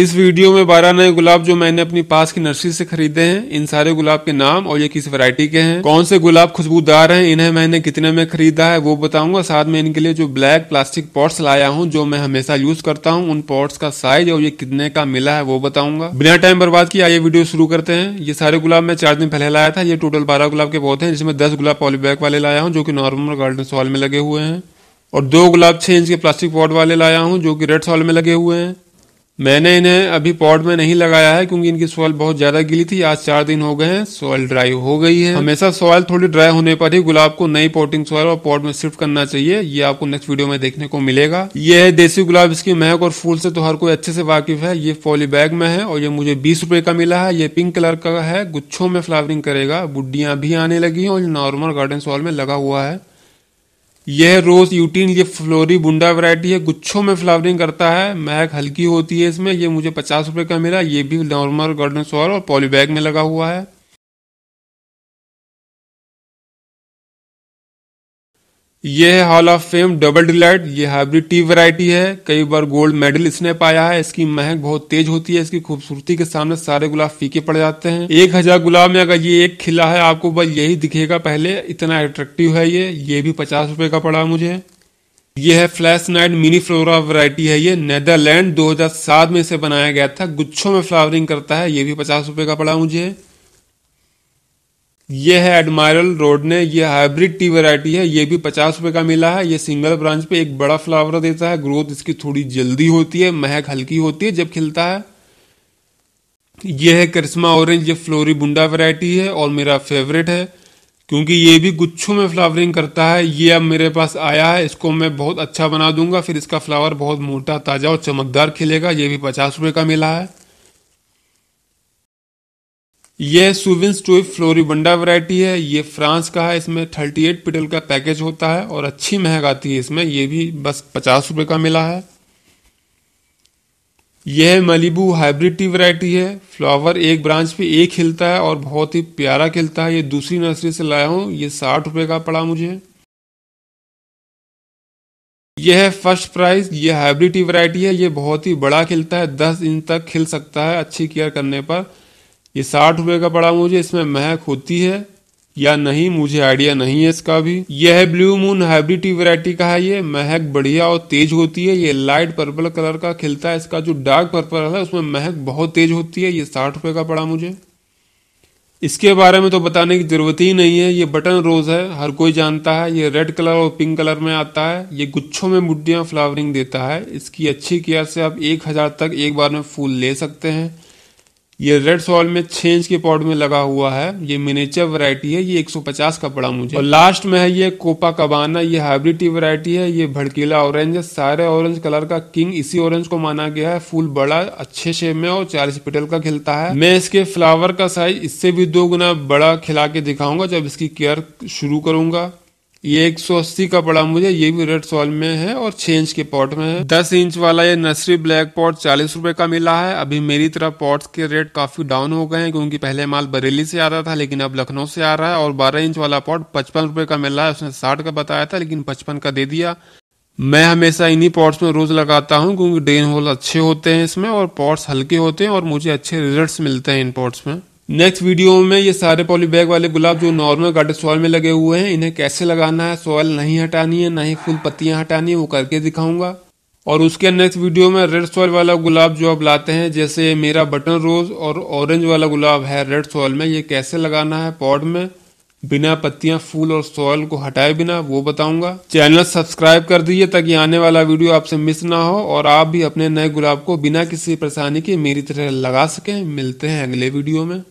इस वीडियो में बारह नए गुलाब जो मैंने अपनी पास की नर्सरी से खरीदे हैं इन सारे गुलाब के नाम और ये किस वैरायटी के हैं कौन से गुलाब खुशबूदार हैं इन्हें मैंने कितने में खरीदा है वो बताऊंगा साथ में इनके लिए जो ब्लैक प्लास्टिक पॉट्स लाया हूँ जो मैं हमेशा यूज करता हूँ उन पॉट्स का साइज और ये कितने का मिला है वो बताऊंगा बिना टाइम बर्बाद किया ये वीडियो शुरू करते हैं ये सारे गुलाब मैं चार दिन पहले लाया था ये टोटल बारह गुलाब के पौधे हैं जिसमें दस गुलाब पॉलीबैग वाले लाया हूँ जो की नॉर्मल गार्डन सॉल में लगे हुए हैं और दो गुलाब छह इंच के प्लास्टिक पॉट वाले लाया हूँ जो की रेड सॉल में लगे हुए हैं मैंने इन्हें अभी पॉड में नहीं लगाया है क्योंकि इनकी सॉइल बहुत ज्यादा गिली थी आज चार दिन हो गए हैं सॉइल ड्राई हो गई है हमेशा सॉइल थोड़ी ड्राई होने पर ही गुलाब को नई पोटिंग सॉइल और पॉड में शिफ्ट करना चाहिए ये आपको नेक्स्ट वीडियो में देखने को मिलेगा ये है देसी गुलाब इसकी महक और फूल से तो हर कोई अच्छे से वाकिफ है ये पॉली बैग में है और ये मुझे बीस रूपए का मिला है ये पिंक कलर का है गुच्छों में फ्लावरिंग करेगा बुड्डिया भी आने लगी है और नॉर्मल गार्डन सॉइल में लगा हुआ है यह रोज यूटीन ये फ्लोरी बुंडा वैरायटी है गुच्छों में फ्लावरिंग करता है महक हल्की होती है इसमें ये मुझे पचास रुपए का मिला ये भी नॉर्मल गार्डन सॉल और पॉलीबैग में लगा हुआ है ये है Hall of Fame Double Delight ये हाइब्रिड टी वैरायटी है कई बार गोल्ड मेडल इसने पाया है इसकी महक बहुत तेज होती है इसकी खूबसूरती के सामने सारे गुलाब फीके पड़ जाते हैं एक हजार गुलाब में अगर ये एक खिला है आपको बस यही दिखेगा पहले इतना अट्रेक्टिव है ये ये भी पचास रुपए का पड़ा मुझे ये है Flash Night mini flora variety है ये नेदरलैंड 2007 में इसे बनाया गया था गुच्छों में फ्लावरिंग करता है ये भी पचास रुपए का पड़ा मुझे ये है एडमायरल रोड ने ये हाइब्रिड टी वैरायटी है ये भी पचास रुपए का मिला है ये सिंगल ब्रांच पे एक बड़ा फ्लावर देता है ग्रोथ इसकी थोड़ी जल्दी होती है महक हल्की होती है जब खिलता है ये है करिश्मा ऑरेंज ये फ्लोरी बुंडा वैरायटी है और मेरा फेवरेट है क्योंकि ये भी गुच्छों में फ्लावरिंग करता है ये अब मेरे पास आया है इसको मैं बहुत अच्छा बना दूंगा फिर इसका फ्लावर बहुत मोटा ताज़ा और चमकदार खिलेगा ये भी पचास रुपए का मिला है यह सुविन टोइप फ्लोरीबंडा वैरायटी है ये फ्रांस का है इसमें 38 पिटल का पैकेज होता है और अच्छी महक आती है इसमें ये भी बस पचास रुपये का मिला है यह मलिबू हाइब्रिड टी वैरायटी है फ्लावर एक ब्रांच पे एक खिलता है और बहुत ही प्यारा खिलता है ये दूसरी नर्सरी से लाया हूँ ये साठ रुपये का पड़ा मुझे यह है फर्स्ट प्राइस ये हाइब्रिड टी वैरायटी है ये बहुत ही बड़ा खिलता है दस इंच तक खिल सकता है अच्छी केयर करने पर ये साठ रुपए का पड़ा मुझे इसमें महक होती है या नहीं मुझे आइडिया नहीं है इसका भी यह Blue Moon hybrid tea variety का है ये महक बढ़िया और तेज होती है ये लाइट पर्पल कलर का खिलता है इसका जो डार्क पर्पल है उसमें महक बहुत तेज होती है ये साठ रुपए का पड़ा मुझे इसके बारे में तो बताने की जरूरत ही नहीं है ये बटन रोज है हर कोई जानता है ये रेड कलर और पिंक कलर में आता है ये गुच्छों में बुड्डियां फ्लावरिंग देता है इसकी अच्छी केयर से आप एक हजार तक एक बार में फूल ले सकते हैं ये रेड सॉल में छह इंच के पॉट में लगा हुआ है ये मिनेचर वैरायटी है ये 150 का पड़ा मुझे और लास्ट में है ये कोपा कबाना ये हाइब्रिड टी वैरायटी है ये भड़कीला ऑरेंज है सारे ऑरेंज कलर का किंग इसी ऑरेंज को माना गया है फूल बड़ा अच्छे शेप में और चालीस पेटल का खिलता है मैं इसके फ्लावर का साइज इससे भी दो गुना बड़ा खिला के दिखाऊंगा जब इसकी केयर शुरू करूंगा ये एक सौ अस्सी का पड़ा मुझे ये भी रेड सॉल में है और छह इंच के पॉट में है दस इंच वाला ये नर्सरी ब्लैक पॉट चालीस रूपए का मिला है अभी मेरी तरफ पॉट्स के रेट काफी डाउन हो गए हैं क्योंकि पहले माल बरेली से आ रहा था लेकिन अब लखनऊ से आ रहा है और बारह इंच वाला पॉट पचपन रूपये का मिला है उसने साठ का बताया था लेकिन पचपन का दे दिया मैं हमेशा इन्हीं पॉट्स में रोज लगाता हूँ क्योंकि ड्रेन होल अच्छे होते हैं इसमें और पॉट्स हल्के होते हैं और मुझे अच्छे रिजल्ट मिलते हैं इन पॉट्स में नेक्स्ट वीडियो में ये सारे पॉलीबैग वाले गुलाब जो नॉर्मल गार्डन सॉइल में लगे हुए हैं इन्हें कैसे लगाना है सॉइल नहीं हटानी है ना ही फुल पत्तियां हटानी है वो करके दिखाऊंगा और उसके नेक्स्ट वीडियो में रेड सॉइल वाला गुलाब जो आप लाते हैं जैसे मेरा बटन रोज और ऑरेंज वाला गुलाब है रेड सॉइल में ये कैसे लगाना है पॉड में बिना पत्तियां फूल और सॉइल को हटाए बिना वो बताऊंगा चैनल सब्सक्राइब कर दीजिए ताकि आने वाला वीडियो आपसे मिस ना हो और आप भी अपने नए गुलाब को बिना किसी परेशानी के मेरी तरह लगा सकें मिलते हैं अगले वीडियो में